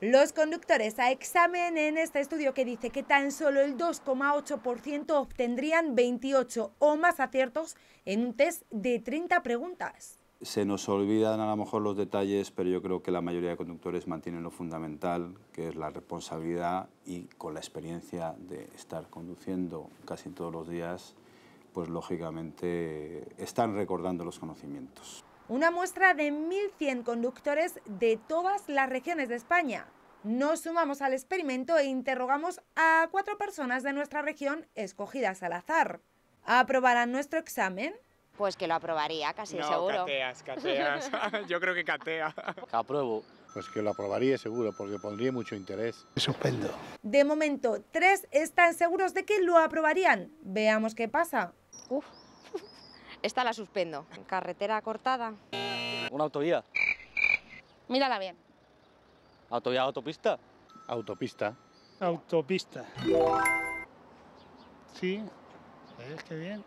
los conductores a examen en este estudio que dice que tan solo el 2,8% obtendrían 28 o más aciertos en un test de 30 preguntas. Se nos olvidan a lo mejor los detalles, pero yo creo que la mayoría de conductores mantienen lo fundamental, que es la responsabilidad y con la experiencia de estar conduciendo casi todos los días, pues lógicamente están recordando los conocimientos una muestra de 1.100 conductores de todas las regiones de España. Nos sumamos al experimento e interrogamos a cuatro personas de nuestra región escogidas al azar. ¿Aprobarán nuestro examen? Pues que lo aprobaría, casi no, seguro. cateas, cateas. Yo creo que catea. Aprobo. apruebo. Pues que lo aprobaría seguro, porque pondría mucho interés. Suspendo. De momento, tres están seguros de que lo aprobarían. Veamos qué pasa. Uf. Esta la suspendo. Carretera cortada. Una autovía. Mírala bien. ¿Autovía autopista? Autopista. Autopista. Sí, ¿Ves qué bien.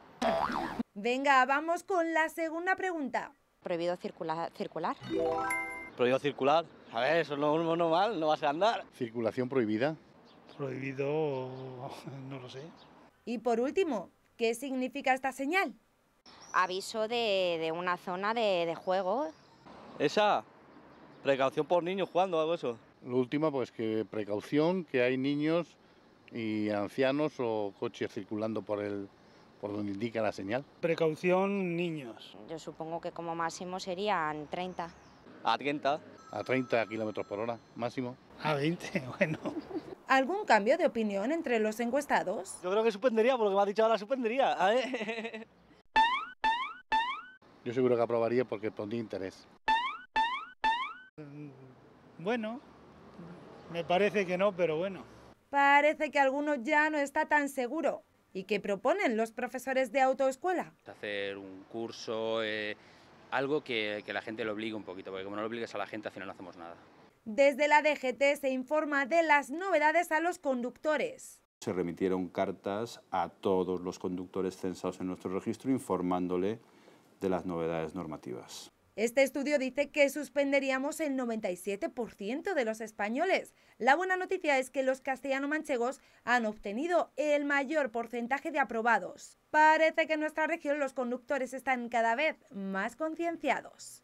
Venga, vamos con la segunda pregunta. Prohibido circular circular. Prohibido circular. A ver, eso no es normal, no vas a andar. Circulación prohibida. Prohibido, no lo sé. Y por último, ¿qué significa esta señal? aviso de, una zona de, juego. Esa, precaución por niños jugando, o algo eso. Lo último, pues que precaución, que hay niños y ancianos o coches circulando por el por donde indica la señal. Precaución, niños. Yo supongo que como máximo serían 30. A 30. A 30 kilómetros por hora, máximo. A 20, bueno. ¿Algún cambio de opinión entre los encuestados? Yo creo que suspendería, por lo que me ha dicho ahora, suspendería. ¿eh? yo seguro que aprobaría porque pondría interés. Mm, bueno, me parece que no, pero bueno. Parece que alguno ya no está tan seguro. ¿Y qué proponen los profesores de autoescuela? Hacer un curso, eh, algo que, que, la gente lo obligue un poquito, porque como no lo obligues a la gente, al final no hacemos nada. Desde la DGT se informa de las novedades a los conductores. Se remitieron cartas a todos los conductores censados en nuestro registro informándole de las novedades normativas. Este estudio dice que suspenderíamos el 97% de los españoles. La buena noticia es que los castellano-manchegos han obtenido el mayor porcentaje de aprobados. Parece que en nuestra región los conductores están cada vez más concienciados.